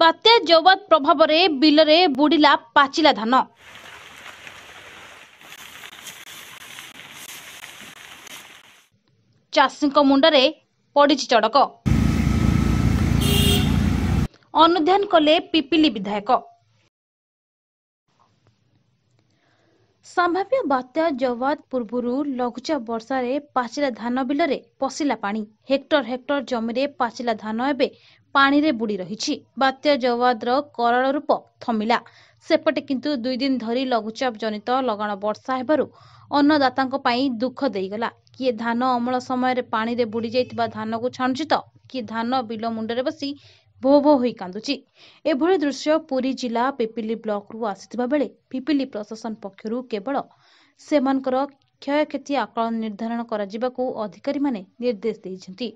ବାତ୍ୟା ଜବତ ପ୍ରଭାବରେ ବିଲରେ ବୁଡ଼ିଲା ପାଚିଲା ଧାନ ଚାଷୀଙ୍କ ମୁଣ୍ଡରେ ପଡ଼ିଛି ଚଡ଼କ ଅନୁଧ୍ୟାନ କଲେ ପିପିଲି ବିଧାୟକ ସମ୍ଭାବ୍ୟ ବାତ୍ୟା ଜବାଦ ପୂର୍ବରୁ ଲଘୁଚାପ ବର୍ଷାରେ ପାଚିଲା ଧାନ ବିଲରେ ପଶିଲା ପାଣି ହେକ୍ଟର ହେକ୍ଟର ଜମିରେ ପାଚିଲା ଧାନ ଏବେ ପାଣିରେ ବୁଡ଼ି ରହିଛି ବାତ୍ୟା ଜବାଦର କରଳ ରୂପ ଥମିଲା ସେପଟେ କିନ୍ତୁ ଦୁଇ ଦିନ ଧରି ଲଘୁଚାପ ଜନିତ ଲଗାଣ ବର୍ଷା ହେବାରୁ ଅନ୍ନଦାତାଙ୍କ ପାଇଁ ଦୁଃଖ ଦେଇଗଲା କିଏ ଧାନ ଅମଳ ସମୟରେ ପାଣିରେ ବୁଡ଼ି ଯାଇଥିବା ଧାନକୁ ଛାଣୁଛି ତ କିଏ ଧାନ ବିଲ ମୁଣ୍ଡରେ ବସି ଭୋ ଭୋ ହୋଇ କାନ୍ଦୁଛି ଏଭଳି ଦୃଶ୍ୟ ପୁରୀ ଜିଲ୍ଲା ପିପିଲି ବ୍ଲକରୁ ଆସିଥିବା ବେଳେ ପିପିଲି ପ୍ରଶାସନ ପକ୍ଷରୁ କେବଳ ସେମାନଙ୍କର କ୍ଷୟକ୍ଷତି ଆକଳନ ନିର୍ଦ୍ଧାରଣ କରାଯିବାକୁ ଅଧିକାରୀମାନେ ନିର୍ଦ୍ଦେଶ ଦେଇଛନ୍ତି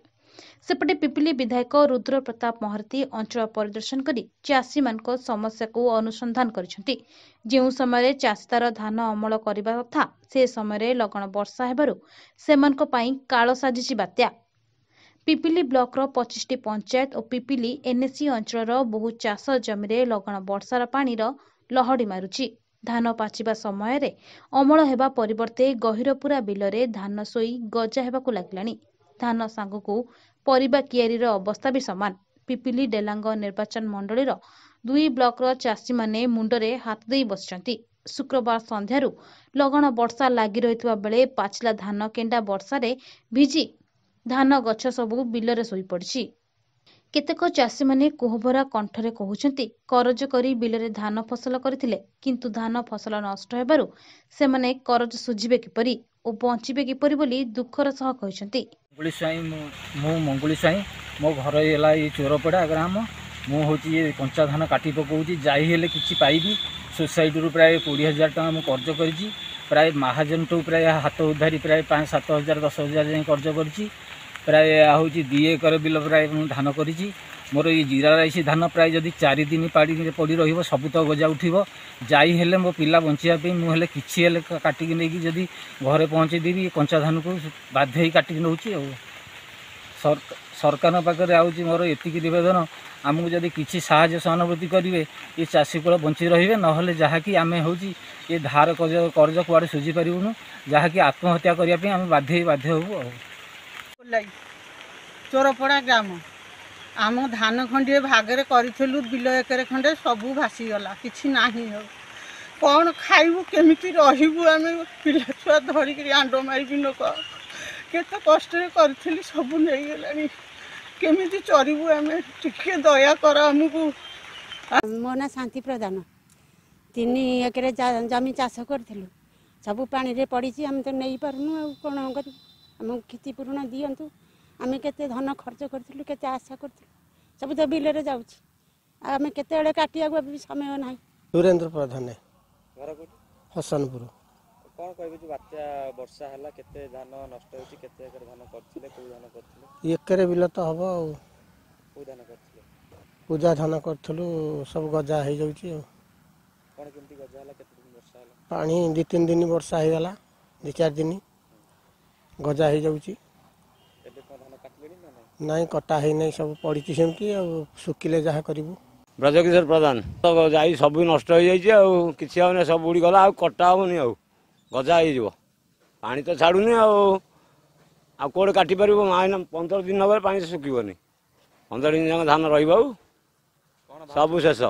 ସେପଟେ ପିପିଲି ବିଧାୟକ ରୁଦ୍ର ପ୍ରତାପ ମହାରତୀ ଅଞ୍ଚଳ ପରିଦର୍ଶନ କରି ଚାଷୀମାନଙ୍କ ସମସ୍ୟାକୁ ଅନୁସନ୍ଧାନ କରିଛନ୍ତି ଯେଉଁ ସମୟରେ ଚାଷୀ ତାର ଧାନ ଅମଳ କରିବା କଥା ସେ ସମୟରେ ଲଗାଣ ବର୍ଷା ହେବାରୁ ସେମାନଙ୍କ ପାଇଁ କାଳ ସାଜିଛି ବାତ୍ୟା ପିପିଲି ବ୍ଲକର ପଚିଶଟି ପଞ୍ଚାୟତ ଓ ପିପିଲି ଏନ୍ଏସି ଅଞ୍ଚଳର ବହୁ ଚାଷ ଜମିରେ ଲଗାଣ ବର୍ଷାର ପାଣିର ଲହଡ଼ି ମାରୁଛି ଧାନ ପାଚିବା ସମୟରେ ଅମଳ ହେବା ପରିବର୍ତ୍ତେ ଗହିରପୁରା ବିଲରେ ଧାନ ଶୋଇ ଗଜା ହେବାକୁ ଲାଗିଲାଣି ଧାନ ସାଙ୍ଗକୁ ପରିବା କିଆରୀର ଅବସ୍ଥା ବି ସମାନ ପିପିଲି ଡେଲାଙ୍ଗ ନିର୍ବାଚନ ମଣ୍ଡଳୀର ଦୁଇ ବ୍ଲକର ଚାଷୀମାନେ ମୁଣ୍ଡରେ ହାତ ଦେଇ ବସିଛନ୍ତି ଶୁକ୍ରବାର ସନ୍ଧ୍ୟାରୁ ଲଗାଣ ବର୍ଷା ଲାଗି ରହିଥିବା ବେଳେ ପାଚିଲା ଧାନ କେଣ୍ଡା ବର୍ଷାରେ ଭିଜି ଧାନ ଗଛ ସବୁ ବିଲରେ ଶୋଇପଡ଼ିଛି କେତେକ ଚାଷୀମାନେ କୁହଭରା କଣ୍ଠରେ କହୁଛନ୍ତି କରଜ କରି ବିଲରେ ଧାନ ଫସଲ କରିଥିଲେ କିନ୍ତୁ ଧାନ ଫସଲ ନଷ୍ଟ ହେବାରୁ ସେମାନେ କରଜ ଶୁଝିବେ କିପରି ଓ ବଞ୍ଚିବେ କିପରି ବୋଲି ଦୁଃଖର ସହ କହିଛନ୍ତି ମଙ୍ଗୁଳି ସ୍ୱାଇଁ ମୁଁ ମୁଁ ମଙ୍ଗୁଳି ସ୍ୱାଇଁ ମୋ ଘର ହେଲା ଏଇ ଚୋରପଡ଼ା ଗ୍ରାମ ମୁଁ ହେଉଛି ଇଏ କଞ୍ଚା ଧାନ କାଟି ପକାଉଛି ଯାଇ ହେଲେ କିଛି ପାଇବି ସୋସାଇଟିରୁ ପ୍ରାୟ କୋଡ଼ିଏ ହଜାର ଟଙ୍କା ମୁଁ କର୍ଜ କରିଛି ପ୍ରାୟ ମାହାଜନଠୁ ପ୍ରାୟ ହାତ ଉଦ୍ଧାରି ପ୍ରାୟ ପାଞ୍ଚ ସାତ ହଜାର ଦଶ ହଜାର ଯାଏଁ କର୍ଜ କରିଛି ପ୍ରାୟ ହେଉଛି ଦୁଇ ଏକର ବିଲ ପ୍ରାୟ ମୁଁ ଧାନ କରିଛି ମୋର ଏଇ ଜିରା ରାଇସ୍ ଧାନ ପ୍ରାୟ ଯଦି ଚାରିଦିନ ପାଡ଼ିରେ ପଡ଼ି ରହିବ ସବୁତକ ଗଜା ଉଠିବ ଯାଇ ହେଲେ ମୋ ପିଲା ବଞ୍ଚିବା ପାଇଁ ମୁଁ ହେଲେ କିଛି ହେଲେ କାଟିକି ନେଇକି ଯଦି ଘରେ ପହଞ୍ଚେଇ ଦେବି କଞ୍ଚା ଧାନକୁ ବାଧ୍ୟ ହେଇ କାଟିକି ନେଉଛି ଆଉ ସରକାରଙ୍କ ପାଖରେ ଆଉଛି ମୋର ଏତିକି ନିବେଦନ ଆମକୁ ଯଦି କିଛି ସାହାଯ୍ୟ ସହାନୁଭୂତି କରିବେ ଏ ଚାଷୀ କୂଳ ବଞ୍ଚି ରହିବେ ନହେଲେ ଯାହାକି ଆମେ ହେଉଛି ଏ ଧାର କର୍ଜ କର୍ଜ କୁଆଡ଼େ ସୁଝିପାରିବୁନୁ ଯାହାକି ଆତ୍ମହତ୍ୟା କରିବା ପାଇଁ ଆମେ ବାଧ୍ୟ ହେଇ ବାଧ୍ୟ ହେବୁ ଆଉ ଚୋରପଡ଼ା ଗ୍ରାମ ଆମ ଧାନ ଖଣ୍ଡିଏ ଭାଗରେ କରିଥିଲୁ ବିଲ ଏକରେ ଖଣ୍ଡେ ସବୁ ଭାସିଗଲା କିଛି ନାହିଁ ହଉ କ'ଣ ଖାଇବୁ କେମିତି ରହିବୁ ଆମେ ପିଲା ଛୁଆ ଧରିକିରି ଆଣ୍ଡ ମାରିବି ଲୋକ କେତେ କଷ୍ଟରେ କରିଥିଲି ସବୁ ନେଇଗଲାଣି କେମିତି ଚରିବୁ ଆମେ ଟିକେ ଦୟା କର ଆମକୁ ମୋ ନାଁ ଶାନ୍ତି ପ୍ରଧାନ ତିନି ଏକରେ ଜମି ଚାଷ କରିଥିଲୁ ସବୁ ପାଣିରେ ପଡ଼ିଛି ଆମେ ତ ନେଇପାରୁନୁ ଆଉ କ'ଣ କରିବୁ ଆମକୁ କ୍ଷତିପୂରଣ ଦିଅନ୍ତୁ ଆମେ କେତେ ଧନ ଖର୍ଚ୍ଚ କରିଥିଲୁ କେତେ ଆଶା କରିଥିଲୁ ସବୁ ତ ବିଲରେ ଯାଉଛି ଆଉ ଆମେ କେତେବେଳେ କାଟିବାକୁ ଏବେ ବି ସମୟ ନାହିଁ ସୁରେନ୍ଦ୍ର ପ୍ରଧାନ ହସନପୁର କ'ଣ କହିବେ ଯେ ବାତ୍ୟା ବର୍ଷା ହେଲା କେତେ ଧାନ ନଷ୍ଟ ହେଉଛି କେତେ ଏକର ଧାନ କରିଥିଲେ କେଉଁ ଧାନ କରିଥିଲେ ଏକରେ ବିଲ ତ ହେବ ଆଉ କେଉଁ ଧାନ କରିଥିଲେ ପୂଜା ଧାନ କରିଥିଲୁ ସବୁ ଗଜା ହେଇଯାଉଛି ଆଉ କ'ଣ କେମିତି ଗଜା ହେଲା କେତେ ଦିନ ବର୍ଷା ହେଲା ପାଣି ଦୁଇ ତିନି ଦିନ ବର୍ଷା ହେଇଗଲା ଦୁଇ ଚାରି ଦିନ ଗଜା ହେଇଯାଉଛି ଏବେ କ'ଣ ଧାନ କାଟିଲେଣି ନା नै कटाइ नै सबै पढिसके जहाँ ब्रजकिशोर प्रधान जाइ सबै नष्ट है जाइन्छ सब उठी गाउ कटाइ गजा है पाए काटिपरु नै पन्ध्र दिन पानी पाकि पन्ध्र दिन जाँक धान र सब शेष अब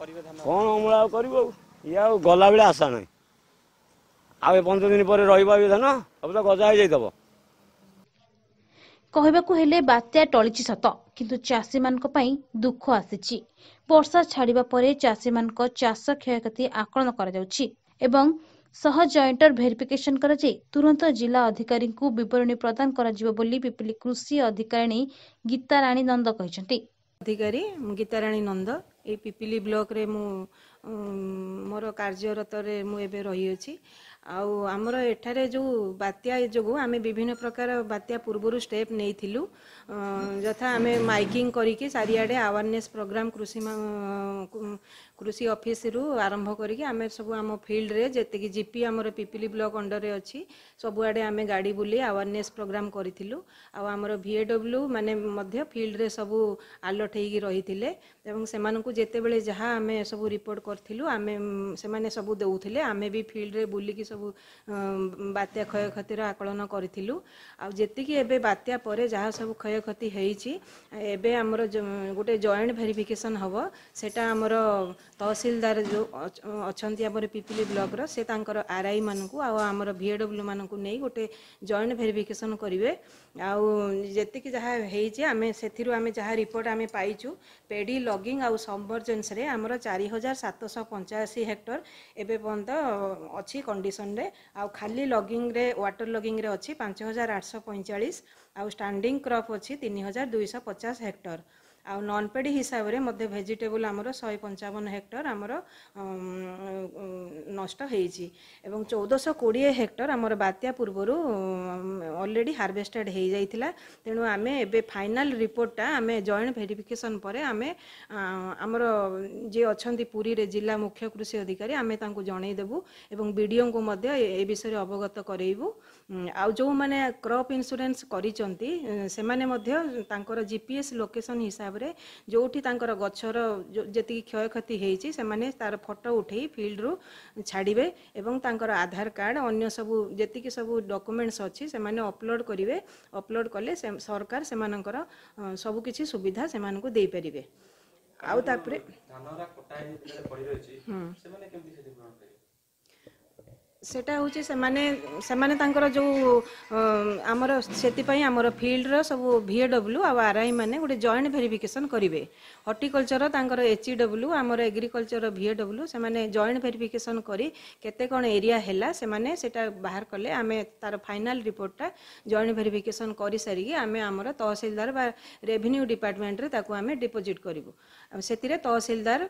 कमल आउँछ यहाँ आउँदा आशा नै आउँ पन्ध्र दिन पर रहेछ गजा କହିବାକୁ ହେଲେ ବାତ୍ୟା ଟଳିଛି ସତ କିନ୍ତୁ ଚାଷୀମାନଙ୍କ ପାଇଁ ଦୁଃଖ ଆସିଛି ବର୍ଷା ଛାଡ଼ିବା ପରେ ଚାଷୀମାନଙ୍କ ଚାଷ କ୍ଷୟକ୍ଷତି ଆକଳନ କରାଯାଉଛି ଏବଂ ସହ ଜଏଣ୍ଟର ଭେରିଫିକେସନ କରାଯାଇ ତୁରନ୍ତ ଜିଲ୍ଲା ଅଧିକାରୀଙ୍କୁ ବିବରଣୀ ପ୍ରଦାନ କରାଯିବ ବୋଲି ପିପିଲି କୃଷି ଅଧିକାରିଣୀ ଗୀତାରାଣୀ ନନ୍ଦ କହିଛନ୍ତି ଅଧିକାରୀ ମୁଁ ଗୀତାରାଣୀ ନନ୍ଦ ଏଇ ପିପିଲି ବ୍ଲକରେ ମୁଁ ମୋର କାର୍ଯ୍ୟରତରେ ମୁଁ ଏବେ ରହିଅଛି ଆଉ ଆମର ଏଠାରେ ଯେଉଁ ବାତ୍ୟା ଯୋଗୁଁ ଆମେ ବିଭିନ୍ନ ପ୍ରକାର ବାତ୍ୟା ପୂର୍ବରୁ ଷ୍ଟେପ୍ ନେଇଥିଲୁ ଯଥା ଆମେ ମାଇକିଂ କରିକି ଚାରିଆଡ଼େ ଆୱାରନେସ୍ ପ୍ରୋଗ୍ରାମ୍ କୃଷି କୃଷି ଅଫିସରୁ ଆରମ୍ଭ କରିକି ଆମେ ସବୁ ଆମ ଫିଲ୍ଡରେ ଯେତିକି ଜିପି ଆମର ପିପିଲି ବ୍ଲକ୍ ଅଣ୍ଡରରେ ଅଛି ସବୁଆଡ଼େ ଆମେ ଗାଡ଼ି ବୁଲି ଆୱାରନେସ୍ ପ୍ରୋଗ୍ରାମ୍ କରିଥିଲୁ ଆଉ ଆମର ଭି ଏଡବ୍ଲୁ ମାନେ ମଧ୍ୟ ଫିଲ୍ଡରେ ସବୁ ଆଲର୍ଟ ହେଇକି ରହିଥିଲେ ଏବଂ ସେମାନଙ୍କୁ ଯେତେବେଳେ ଯାହା ଆମେ ସବୁ ରିପୋର୍ଟ କରିଥିଲୁ ଆମେ ସେମାନେ ସବୁ ଦେଉଥିଲେ ଆମେ ବି ଫିଲ୍ଡରେ ବୁଲିକି ସବୁ ବାତ୍ୟା କ୍ଷୟକ୍ଷତିର ଆକଳନ କରିଥିଲୁ ଆଉ ଯେତିକି ଏବେ ବାତ୍ୟା ପରେ ଯାହା ସବୁ କ୍ଷୟକ୍ଷତି ହେଇଛି ଏବେ ଆମର ଗୋଟେ ଜଏଣ୍ଟ ଭେରିଫିକେସନ୍ ହେବ ସେଇଟା ଆମର ତହସିଲଦାର ଯେଉଁ ଅଛନ୍ତି ଆମର ପିପିଲି ବ୍ଲକର ସେ ତାଙ୍କର ଆର୍ଆଇ ମାନଙ୍କୁ ଆଉ ଆମର ଭିଏଡବ୍ଲ୍ୟୁ ମାନଙ୍କୁ ନେଇ ଗୋଟେ ଜଏଣ୍ଟ ଭେରିଫିକେସନ୍ କରିବେ ଆଉ ଯେତିକି ଯାହା ହେଇଛି ଆମେ ସେଥିରୁ ଆମେ ଯାହା ରିପୋର୍ଟ ଆମେ ପାଇଛୁ ପେଡ଼ି ଲଗିଂ ଆଉ ସମ୍ବର୍ଜେନ୍ସରେ ଆମର ଚାରି ହଜାର ସାତ ସାତଶହ ପଞ୍ଚାଅଶୀ ହେକ୍ଟର ଏବେ ପର୍ଯ୍ୟନ୍ତ ଅଛି କଣ୍ଡିସନରେ ଆଉ ଖାଲି ଲଗିଂରେ ୱାଟର ଲଗିଂରେ ଅଛି ପାଞ୍ଚ ହଜାର ଆଠଶହ ପଇଁଚାଳିଶ ଆଉ ଷ୍ଟାଣ୍ଡିଂ କ୍ରପ୍ ଅଛି ତିନି ହଜାର ଦୁଇଶହ ପଚାଶ ହେକ୍ଟର ଆଉ ନନପେଡ଼ି ହିସାବରେ ମଧ୍ୟ ଭେଜିଟେବୁଲ ଆମର ଶହେ ପଞ୍ଚାବନ ହେକ୍ଟର ଆମର ନଷ୍ଟ ହୋଇଛି ଏବଂ ଚଉଦଶହ କୋଡ଼ିଏ ହେକ୍ଟର ଆମର ବାତ୍ୟା ପୂର୍ବରୁ ଅଲରେଡ଼ି ହାରଭେଷ୍ଟେଡ଼ ହୋଇଯାଇଥିଲା ତେଣୁ ଆମେ ଏବେ ଫାଇନାଲ ରିପୋର୍ଟଟା ଆମେ ଜଏଣ୍ଟ ଭେରିଫିକେସନ ପରେ ଆମେ ଆମର ଯିଏ ଅଛନ୍ତି ପୁରୀରେ ଜିଲ୍ଲା ମୁଖ୍ୟ କୃଷି ଅଧିକାରୀ ଆମେ ତାଙ୍କୁ ଜଣାଇଦେବୁ ଏବଂ ବିଡ଼ିଓଙ୍କୁ ମଧ୍ୟ ଏ ବିଷୟରେ ଅବଗତ କରାଇବୁ ଆଉ ଯେଉଁମାନେ କ୍ରପ ଇନ୍ସୁରାନ୍ସ କରିଛନ୍ତି ସେମାନେ ମଧ୍ୟ ତାଙ୍କର ଜିପିଏସ୍ ଲୋକେସନ ହିସାବରେ ମାଧ୍ୟମରେ ଯେଉଁଠି ତାଙ୍କର ଗଛର ଯେତିକି କ୍ଷୟକ୍ଷତି ହେଇଛି ସେମାନେ ତାର ଫଟୋ ଉଠାଇ ଫିଲ୍ଡରୁ ଛାଡ଼ିବେ ଏବଂ ତାଙ୍କର ଆଧାର କାର୍ଡ଼ ଅନ୍ୟ ସବୁ ଯେତିକି ସବୁ ଡକୁମେଣ୍ଟସ୍ ଅଛି ସେମାନେ ଅପଲୋଡ଼ କରିବେ ଅପଲୋଡ଼ କଲେ ସରକାର ସେମାନଙ୍କର ସବୁକିଛି ସୁବିଧା ସେମାନଙ୍କୁ ଦେଇପାରିବେ ଆଉ ତାପରେ ଧାନରା କଟା ପଡ଼ି ରହିଛି ସେମାନେ ସେଇଟା ହେଉଛି ସେମାନେ ସେମାନେ ତାଙ୍କର ଯେଉଁ ଆମର ସେଥିପାଇଁ ଆମର ଫିଲ୍ଡର ସବୁ ଭିଏଡବ୍ଲ୍ୟୁ ଆଉ ଆର୍ଆଇ ମାନେ ଗୋଟେ ଜଏଣ୍ଟ ଭେରିଫିକେସନ୍ କରିବେ ହର୍ଟିକଲଚର ତାଙ୍କର ଏଚ୍ଇଡବ୍ଲ୍ୟୁ ଆମର ଏଗ୍ରିକଲଚର ଭିଏଡବ୍ଲ୍ୟୁ ସେମାନେ ଜଏଣ୍ଟ ଭେରିଫିକେସନ୍ କରି କେତେ କ'ଣ ଏରିଆ ହେଲା ସେମାନେ ସେଇଟା ବାହାର କଲେ ଆମେ ତାର ଫାଇନାଲ୍ ରିପୋର୍ଟଟା ଜଏଣ୍ଟ ଭେରିଫିକେସନ୍ କରିସାରିକି ଆମେ ଆମର ତହସିଲଦାର ବା ରେଭିନ୍ୟୁ ଡିପାର୍ଟମେଣ୍ଟରେ ତାକୁ ଆମେ ଡିପୋଜିଟ୍ କରିବୁ ସେଥିରେ ତହସିଲଦାର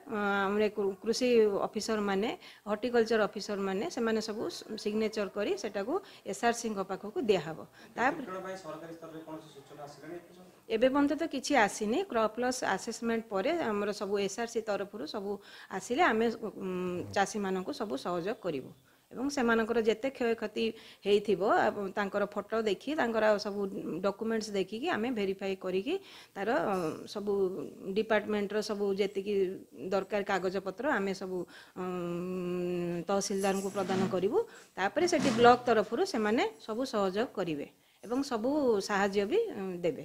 ଆମର କୃଷି ଅଫିସର ମାନେ ହର୍ଟିକଲଚର ଅଫିସର ମାନେ ସେମାନେ ସବୁ ସିଗ୍ନେଚର କରି ସେଟାକୁ ଏସ୍ଆର୍ ସିଙ୍କ ପାଖକୁ ଦିଆହେବ ତାପରେ ଏବେ ପର୍ଯ୍ୟନ୍ତ ତ କିଛି ଆସିନି କ୍ରପ୍ ଲସ୍ ଆସେସମେଣ୍ଟ ପରେ ଆମର ସବୁ ଏସ୍ଆର୍ସି ତରଫରୁ ସବୁ ଆସିଲେ ଆମେ ଚାଷୀମାନଙ୍କୁ ସବୁ ସହଯୋଗ କରିବୁ ଏବଂ ସେମାନଙ୍କର ଯେତେ କ୍ଷୟକ୍ଷତି ହେଇଥିବ ତାଙ୍କର ଫଟୋ ଦେଖି ତାଙ୍କର ସବୁ ଡକ୍ୟୁମେଣ୍ଟସ୍ ଦେଖିକି ଆମେ ଭେରିଫାଏ କରିକି ତାର ସବୁ ଡିପାର୍ଟମେଣ୍ଟର ସବୁ ଯେତିକି ଦରକାର କାଗଜପତ୍ର ଆମେ ସବୁ ତହସିଲଦାରଙ୍କୁ ପ୍ରଦାନ କରିବୁ ତାପରେ ସେଠି ବ୍ଲକ ତରଫରୁ ସେମାନେ ସବୁ ସହଯୋଗ କରିବେ ଏବଂ ସବୁ ସାହାଯ୍ୟ ବି ଦେବେ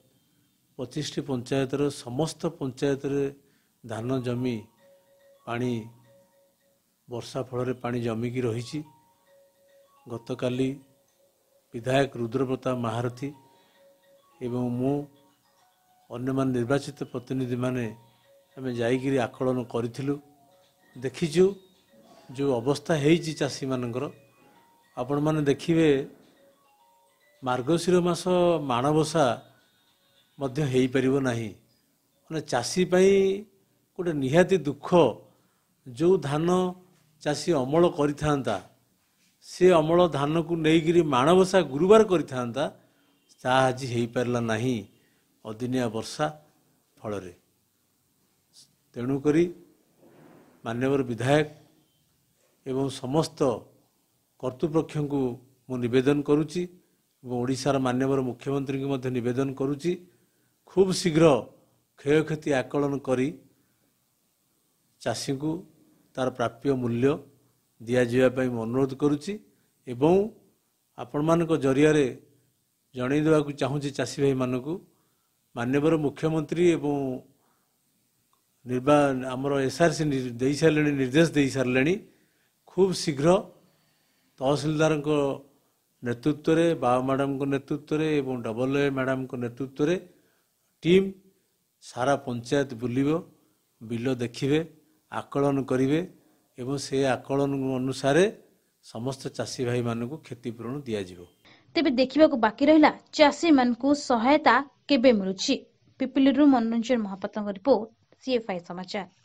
ପଚିଶଟି ପଞ୍ଚାୟତର ସମସ୍ତ ପଞ୍ଚାୟତରେ ଧାନ ଜମି ପାଣି ବର୍ଷା ଫଳରେ ପାଣି ଜମିକି ରହିଛି ଗତକାଲି ବିଧାୟକ ରୁଦ୍ରପ୍ରତାପ ମହାରଥୀ ଏବଂ ମୁଁ ଅନ୍ୟମାନେ ନିର୍ବାଚିତ ପ୍ରତିନିଧିମାନେ ଆମେ ଯାଇକିରି ଆକଳନ କରିଥିଲୁ ଦେଖିଛୁ ଯେଉଁ ଅବସ୍ଥା ହେଇଛି ଚାଷୀମାନଙ୍କର ଆପଣମାନେ ଦେଖିବେ ମାର୍ଗଶିର ମାସ ମାଣବସା ମଧ୍ୟ ହେଇପାରିବ ନାହିଁ ମାନେ ଚାଷୀ ପାଇଁ ଗୋଟେ ନିହାତି ଦୁଃଖ ଯେଉଁ ଧାନ ଚାଷୀ ଅମଳ କରିଥାନ୍ତା ସେ ଅମଳ ଧାନକୁ ନେଇକିରି ମାଣବସା ଗୁରୁବାର କରିଥାନ୍ତା ତାହା ଆଜି ହେଇପାରିଲା ନାହିଁ ଅଦିନିଆ ବର୍ଷା ଫଳରେ ତେଣୁକରି ମାନ୍ୟବର ବିଧାୟକ ଏବଂ ସମସ୍ତ କର୍ତ୍ତୃପକ୍ଷଙ୍କୁ ମୁଁ ନିବେଦନ କରୁଛି ଏବଂ ଓଡ଼ିଶାର ମାନ୍ୟବର ମୁଖ୍ୟମନ୍ତ୍ରୀଙ୍କୁ ମଧ୍ୟ ନିବେଦନ କରୁଛି ଖୁବ୍ ଶୀଘ୍ର କ୍ଷୟକ୍ଷତି ଆକଳନ କରି ଚାଷୀଙ୍କୁ ତା'ର ପ୍ରାପ୍ୟ ମୂଲ୍ୟ ଦିଆଯିବା ପାଇଁ ମୁଁ ଅନୁରୋଧ କରୁଛି ଏବଂ ଆପଣମାନଙ୍କ ଜରିଆରେ ଜଣାଇ ଦେବାକୁ ଚାହୁଁଛି ଚାଷୀ ଭାଇମାନଙ୍କୁ ମାନ୍ୟବର ମୁଖ୍ୟମନ୍ତ୍ରୀ ଏବଂ ନିର୍ବା ଆମର ଏସ୍ଆର୍ସି ଦେଇସାରିଲେଣି ନିର୍ଦ୍ଦେଶ ଦେଇସାରିଲେଣି ଖୁବ୍ ଶୀଘ୍ର ତହସିଲଦାରଙ୍କ ନେତୃତ୍ୱରେ ବାବା ମ୍ୟାଡ଼ାମ୍ଙ୍କ ନେତୃତ୍ୱରେ ଏବଂ ଡବଲ୍ ଏ ମ୍ୟାଡ଼ାମ୍ଙ୍କ ନେତୃତ୍ୱରେ ଟିମ୍ ସାରା ପଞ୍ଚାୟତ ବୁଲିବ ବିଲ ଦେଖିବେ ଆକଳନ କରିବେ ଏବଂ ସେ ଆକଳନ ଅନୁସାରେ ସମସ୍ତ ଚାଷୀ ଭାଇମାନଙ୍କୁ କ୍ଷତିପୂରଣ ଦିଆଯିବ ତେବେ ଦେଖିବାକୁ ବାକି ରହିଲା ଚାଷୀମାନଙ୍କୁ ସହାୟତା କେବେ ମିଳୁଛି ପିପିଲିରୁ ମନୋରଞ୍ଜନ ମହାପାତ୍ରଙ୍କ ରିପୋର୍ଟ ସିଏଫ୍ଆଇ ସମାଚାର